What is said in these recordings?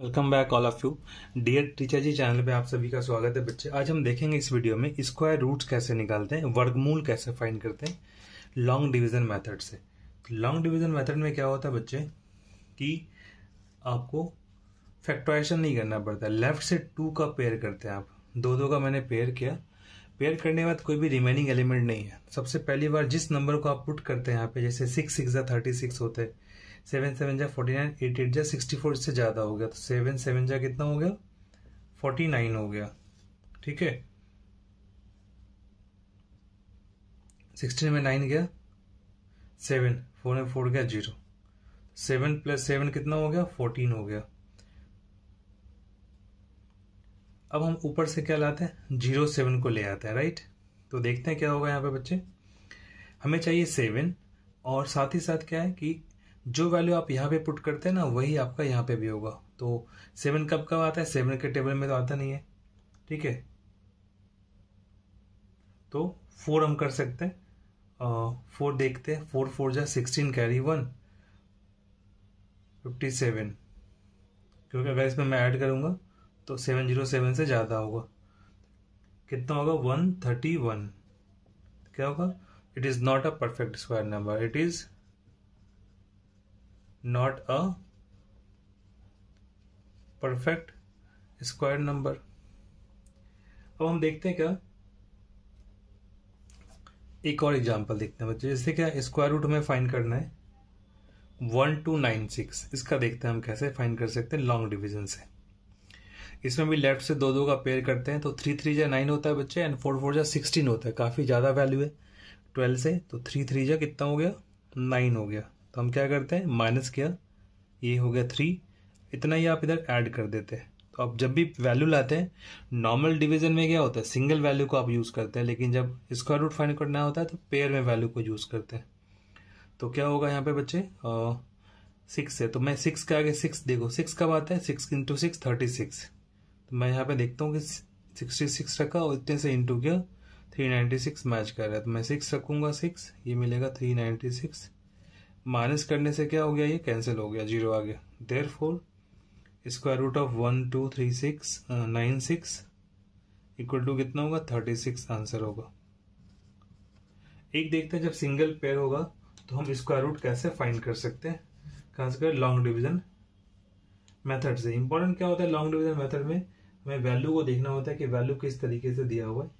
welcome back all of you dear teacher ji channel पे आप सभी का स्वागत है बच्चे आज हम देखेंगे इस वीडियो में स्क्वायर रूट्स कैसे निकालते हैं वर्गमूल कैसे फाइंड करते हैं लॉन्ग डिवीजन मेथड से लॉन्ग डिवीजन मेथड में क्या होता है बच्चे कि आपको फैक्टोरेशन नहीं करना पड़ता लेफ्ट से टू का पेयर करते हैं आप दो दो का मैंने पेयर किया पेयर करने के बाद कोई भी रिमेनिंग एलिमेंट नहीं है सबसे पहली बार जिस नंबर को आप पुट करते हैं यहाँ पे जैसे सिक्स सिक्स या थर्टी सिक्स होते हैं सेवन सेवन जा फोर्टी नाइन एट एट जा सिक्सटी फोर इससे ज़्यादा हो गया तो सेवन सेवन जा कितना हो गया फोर्टी नाइन हो गया ठीक है सिक्सटीन में नाइन गया सेवन फोर में फोर गया जीरो सेवन प्लस सेवन कितना हो गया फोर्टीन हो गया अब हम ऊपर से क्या लाते हैं जीरो सेवन को ले आते हैं राइट तो देखते हैं क्या होगा यहाँ पे बच्चे हमें चाहिए सेवन और साथ ही साथ क्या है कि जो वैल्यू आप यहाँ पे पुट करते हैं ना वही आपका यहाँ पे भी होगा तो सेवन कब कब आता है सेवन के टेबल में तो आता नहीं है ठीक है तो फोर हम कर सकते हैं फोर uh, देखते हैं फोर फोर जा sixteen carry one fifty seven क्योंकि अगर इसमें मैं ऐड करूंगा तो सेवन जीरो सेवन से ज़्यादा होगा कितना होगा वन थर्टी वन क्या होगा it is not a perfect square number it is not a perfect square number अब हम देखते हैं क्या एक और एग्जांपल देखते हैं बच्चे जैसे क्या स्क्वायर रूट हमें फाइंड करना है वन टू नाइन सिक्स इसका देखते हैं हम कैसे फाइंड कर सकते हैं लॉन्ग डिवीजन से इसमें भी लेफ्ट से दो दो का पेयर करते हैं तो थ्री थ्री जै नाइन होता है बच्चे एंड फोर फोर जै सिक्सटीन होता है काफ़ी ज़्यादा वैल्यू है ट्वेल्व से तो थ्री थ्री जै कितना हो गया नाइन हो गया तो हम क्या करते हैं माइनस किया ये हो गया थ्री इतना ही आप इधर ऐड कर देते हैं तो आप जब भी वैल्यू लाते हैं नॉर्मल डिवीजन में क्या होता है सिंगल वैल्यू को आप यूज़ करते हैं लेकिन जब स्क्वायर रूट फाइंड करना होता है तो पेयर में वैल्यू को यूज़ करते हैं तो क्या होगा यहाँ पे बच्चे सिक्स है तो मैं सिक्स के आगे सिक्स देखो सिक्स कब आता है six into six thirty six तो मैं यहाँ पे देखता हूँ कि सिक्सटी सिक्स रखा और इतने से इंटू किया थ्री नाइन्टी सिक्स मैच कर रहा है तो मैं सिक्स रखूँगा सिक्स ये मिलेगा थ्री नाइन्टी सिक्स माइनस करने से क्या हो गया ये कैंसिल हो गया जीरो आ गया therefore square root of one two three six nine six equal to कितना होगा थर्टी सिक्स आंसर होगा एक देखते हैं जब सिंगल पेयर होगा तो हम स्क्वायर रूट कैसे फाइंड कर सकते हैं खासकर लॉन्ग डिविजन मेथड से इंपॉर्टेंट क्या होता है लॉन्ग डिविजन मेथड में हमें वैल्यू को देखना होता है कि वैल्यू किस तरीके से दिया हुआ है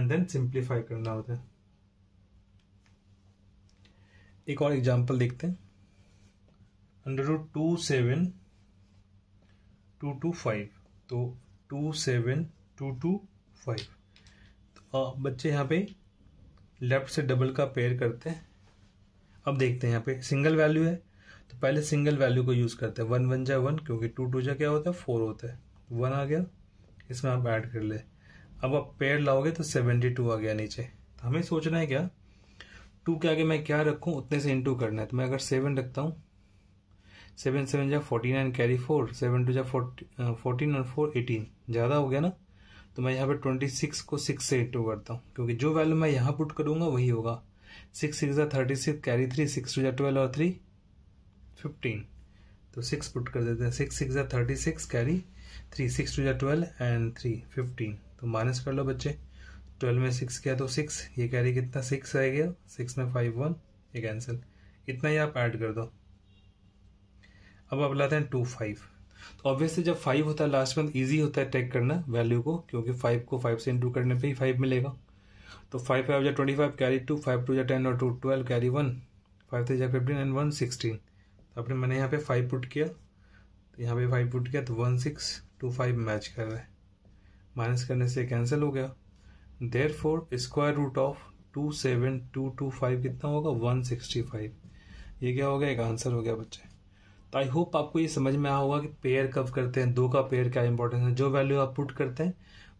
एंड देन सिंप्लीफाई करना होता है एक और एग्जाम्पल देखते हैं under root two seven two two five तो two seven two two five तो बच्चे यहाँ पे लेफ्ट से डबल का पेयर करते हैं अब देखते हैं यहाँ पे सिंगल वैल्यू है तो पहले सिंगल वैल्यू को यूज़ करते हैं वन वन जा वन क्योंकि टू टू जा क्या होता है फोर होता है वन आ गया इसमें आप ऐड कर ले अब आप पेड़ लाओगे तो सेवेंटी टू आ गया नीचे तो हमें सोचना है क्या टू के आगे मैं क्या रखूँ उतने से इंटू करना है तो मैं अगर सेवन रखता हूँ सेवन सेवन जा forty nine carry four seven two जा फोर्टीन और फोर एटीन ज़्यादा हो गया ना तो मैं यहाँ पे ट्वेंटी सिक्स को सिक्स से इंटू करता हूँ क्योंकि जो वैल्यू मैं यहाँ पुट करूँगा वही होगा सिक्स सिक्स जा thirty six carry three six two जा ट्वेल्व और थ्री फिफ्टीन तो सिक्स पुट कर देते हैं सिक्स सिक्स या thirty six carry three six two या ट्वेल्व एंड थ्री फिफ्टीन तो माइनस कर लो बच्चे ट्वेल्व में सिक्स किया तो सिक्स ये कैरी कितना सिक्स रह गया सिक्स में फाइव वन ये कैंसिल इतना ही आप ऐड कर दो अब आप लाते हैं टू फाइव तो ऑब्वियसली जब फाइव होता है लास्ट में ईजी होता है टेक करना वैल्यू को क्योंकि फाइव को फाइव से इंटू करने पर ही फाइव मिलेगा तो फाइव फाइव या twenty five carry two five two या टेन और two twelve carry one five three या फिफ्टीन एंड वन सिक्सटीन तो आपने मैंने यहाँ पे फाइव पुट किया तो यहाँ पे फाइव पुट किया तो one six two five match कर रहा है माइनस करने से कैंसिल हो गया therefore square root of two seven two two five कितना होगा वन सिक्सटी फाइव ये क्या हो गया एक आंसर हो गया बच्चे तो आई होप आपको ये समझ में आया होगा कि पेयर कब करते हैं दो का पेयर क्या इंपॉर्टेंस है जो वैल्यू आप पुट करते हैं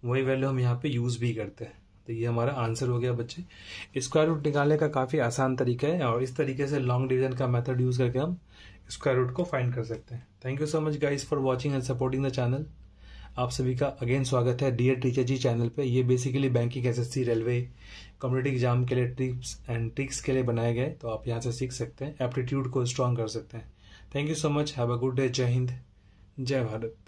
वही वैल्यू हम यहाँ पे यूज़ भी करते हैं तो ये हमारा आंसर हो गया बच्चे स्क्वायर रूट निकालने का काफ़ी आसान तरीका है और इस तरीके से लॉन्ग डिविजन का मेथड यूज़ करके हम स्क्वायर रूट को फाइंड कर सकते हैं thank you so much guys for watching and supporting the channel आप सभी का अगेन स्वागत है डियर टीचर जी चैनल पे ये बेसिकली बैंकिंग एस रेलवे कम्युनिटी एग्जाम के लिए ट्रिप्स एंड ट्रिक्स के लिए बनाए गए तो आप यहाँ से सीख सकते हैं एप्टीट्यूड को स्ट्रॉन्ग कर सकते हैं thank you so much have a good day जय हिंद जय भारत